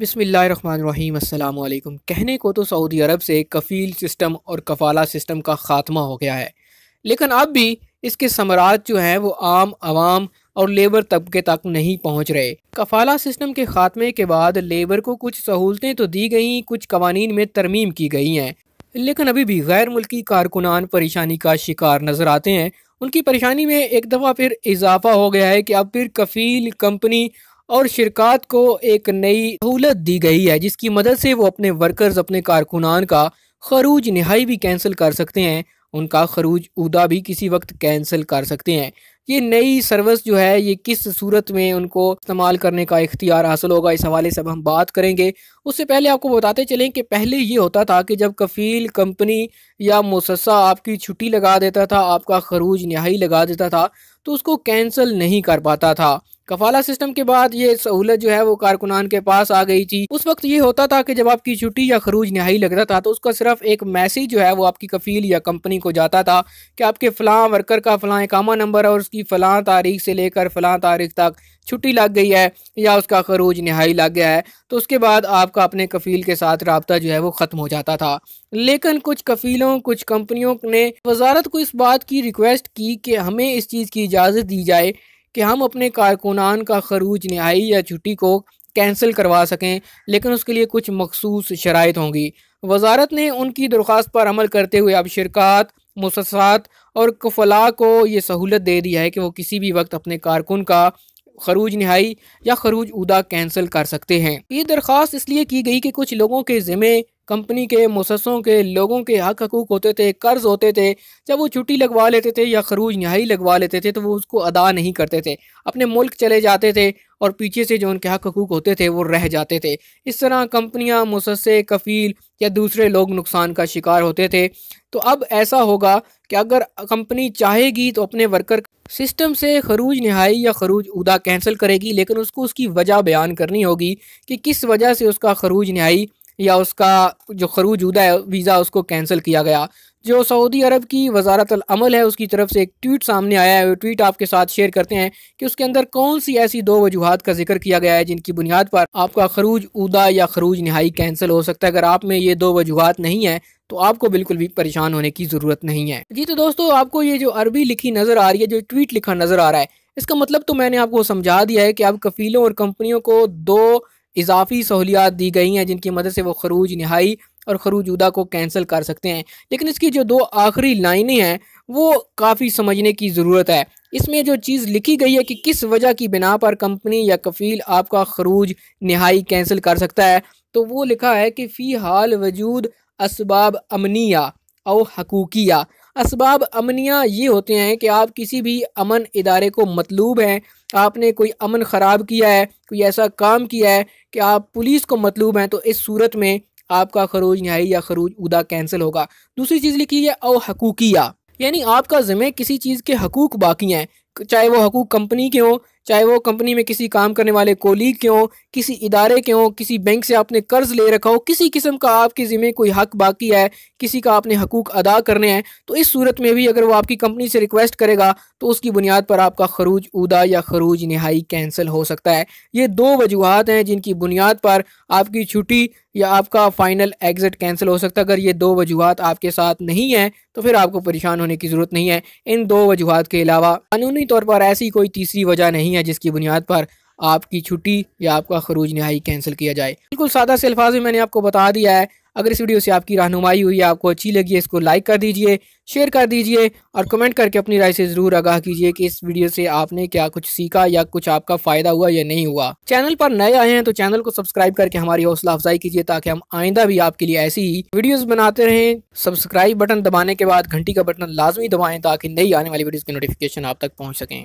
बसमीम् अल्लाम कहने को तो सऊदी अरब से कफ़ील सिस्टम और कफ़ाला सिस्टम का ख़ात्मा हो गया है लेकिन अब भी इसके समरात जो हैं वो आम आवाम और लेबर तबके तक नहीं पहुंच रहे कफ़ाला सिस्टम के ख़ात्मे के बाद लेबर को कुछ सहूलतें तो दी गई कुछ कवानी में तरमीम की गई हैं लेकिन अभी भी गैर मुल्की कारकुनान परेशानी का शिकार नज़र आते हैं उनकी परेशानी में एक दफ़ा फिर इजाफा हो गया है कि अब फिर कफ़ील कंपनी और शिरकत को एक नई सहूलत दी गई है जिसकी मदद से वो अपने वर्कर्स अपने कारकुनान का खरूज नहाई भी कैंसिल कर सकते हैं उनका खरूज उदा भी किसी वक्त कैंसिल कर सकते हैं ये नई सर्विस जो है ये किस सूरत में उनको इस्तेमाल करने का इख्तियार हासिल होगा इस हवाले से अब हम बात करेंगे उससे पहले आपको बताते चलें कि पहले ये होता था कि जब कफ़ील कंपनी या मुसस्सा आपकी छुट्टी लगा देता था आपका खरूज नहाई लगा देता था तो उसको कैंसिल नहीं कर पाता था कफाला सिस्टम के बाद ये सहूलत जो है वो कारकुनान के पास आ गई थी उस वक्त ये होता था कि जब आपकी छुट्टी या खरूज नहाई लगता था तो उसका सिर्फ एक मैसेज जो है वो आपकी कफील या कंपनी को जाता था कि आपके फलां वर्कर का फलां इकामा नंबर है और उसकी फलां तारीख से लेकर फलां तारीख तक छुट्टी लग गई है या उसका खरूज नहाई लग गया है तो उसके बाद आपका अपने कफ़ील के साथ रबता जो है वो ख़त्म हो जाता था लेकिन कुछ कफ़ीलों कुछ कंपनियों ने वजारत को इस बात की रिक्वेस्ट की कि हमें इस चीज़ की इजाज़त दी जाए कि हम अपने कारकुनान का खरूज नहाई या छुट्टी को कैंसिल करवा सकें लेकिन उसके लिए कुछ मखसूस शराइ होंगी वजारत ने उनकी दरख्वास्त पर अमल करते हुए अब शिरकत मुसात और कफला को ये सहूलत दे दी है कि वो किसी भी वक्त अपने कारकुन का खरूज नहाई या खरूज उदा कैंसिल कर सकते हैं ये दरख्वास्त इसलिए की गई कि कुछ लोगों के ज़िम्मे कंपनी के मुससों के लोगों के हक हकूक होते थे कर्ज होते थे जब वो छुट्टी लगवा लेते थे या खरूज नहाई लगवा लेते थे तो वो उसको अदा नहीं करते थे अपने मुल्क चले जाते थे और पीछे से जो उनके हक हकूक होते थे वो रह जाते थे इस तरह कंपनियां मुसस्से कफ़ील या दूसरे लोग नुकसान का शिकार होते थे तो अब ऐसा होगा कि अगर कंपनी चाहेगी तो अपने वर्कर सिस्टम से खरूज नहाई या खरूज उदा कैंसिल करेगी लेकिन उसको उसकी वजह बयान करनी होगी कि किस वजह से उसका खरूज नहाई या उसका जो खरूज उदा है वीज़ा उसको कैंसिल किया गया जो सऊदी अरब की वजारत अमल है उसकी तरफ से एक ट्वीट सामने आया है वो ट्वीट आपके साथ शेयर करते हैं कि उसके अंदर कौन सी ऐसी दो वजूहत का जिक्र किया गया है जिनकी बुनियाद पर आपका खरूज उदा या खरूज नहाई कैंसिल हो सकता है अगर आप में ये दो वजूहत नहीं है तो आपको बिल्कुल भी परेशान होने की ज़रूरत नहीं है जी तो दोस्तों आपको ये जो अरबी लिखी नज़र आ रही है जो ट्वीट लिखा नज़र आ रहा है इसका मतलब तो मैंने आपको समझा दिया है कि आप कफीलों और कंपनियों को दो इजाफी सहूलियात दी गई हैं जिनकी मदद से वो खरूज नहाई और खरूज उदा को कैंसिल कर सकते हैं लेकिन इसकी जो दो आखिरी लाइनें हैं वो काफ़ी समझने की ज़रूरत है इसमें जो चीज़ लिखी गई है कि किस वजह की बिना पर कंपनी या कफील आपका खरूज नहाई कैंसिल कर सकता है तो वो लिखा है कि फ़ी हाल वजूद इसबाब अमनिया और हकूकिया इसबाब अमनिया ये होते हैं कि आप किसी भी अमन इदारे को मतलूब हैं आपने कोई अमन ख़राब किया है कोई ऐसा काम किया है कि आप पुलिस को मतलूब हैं तो इस सूरत में आपका खरूज नहाई या खरूज उदा कैंसिल होगा दूसरी चीज़ लिखी है और हकूकिया यानी आपका ज़िम्मे किसी चीज़ के हकूक़ बाकी हैं चाहे वो हकूक़ कंपनी के हों चाहे वो कंपनी में किसी काम करने वाले कोलीग के हों किसी इदारे के हों किसी बैंक से आपने कर्ज ले रखा हो किसी किस्म का आपके ज़िम्मे कोई हक बाकी है किसी का आपने हकूक अदा करने हैं तो इस सूरत में भी अगर वो आपकी कंपनी से रिक्वेस्ट करेगा तो उसकी बुनियाद पर आपका खरूज उदा या खरूज नहाई कैंसिल हो सकता है ये दो वजूहत हैं जिनकी बुनियाद पर आपकी छुट्टी या आपका फ़ाइनल एग्ज़िट कैंसिल हो सकता है अगर ये दो वजूहत आपके साथ नहीं है तो फिर आपको परेशान होने की ज़रूरत नहीं है इन दो वजूहत के अलावा कानूनी तौर पर ऐसी कोई तीसरी वजह नहीं है जिसकी बुनियाद पर आपकी छुट्टी या आपका खरूज नहाई कैंसिल किया जाए बिल्कुल सादा से अल्फाज में मैंने आपको बता दिया है अगर इस वीडियो से आपकी रहनुमाई हुई आपको अच्छी लगी है इसको लाइक कर दीजिए शेयर कर दीजिए और कमेंट करके अपनी राय से ज़रूर आगाह कीजिए कि इस वीडियो से आपने क्या कुछ सीखा या कुछ आपका फ़ायदा हुआ या नहीं हुआ चैनल पर नए आए हैं तो चैनल को सब्सक्राइब करके हमारी हौसला अफजाई कीजिए ताकि हम आइंदा भी आपके लिए ऐसी ही वीडियोज़ बनाते रहें सब्सक्राइब बटन दबाने के बाद घंटी का बटन लाजमी दबाएं ताकि नई आने वाली वीडियो की नोटिफिकेशन आप तक पहुँच सकें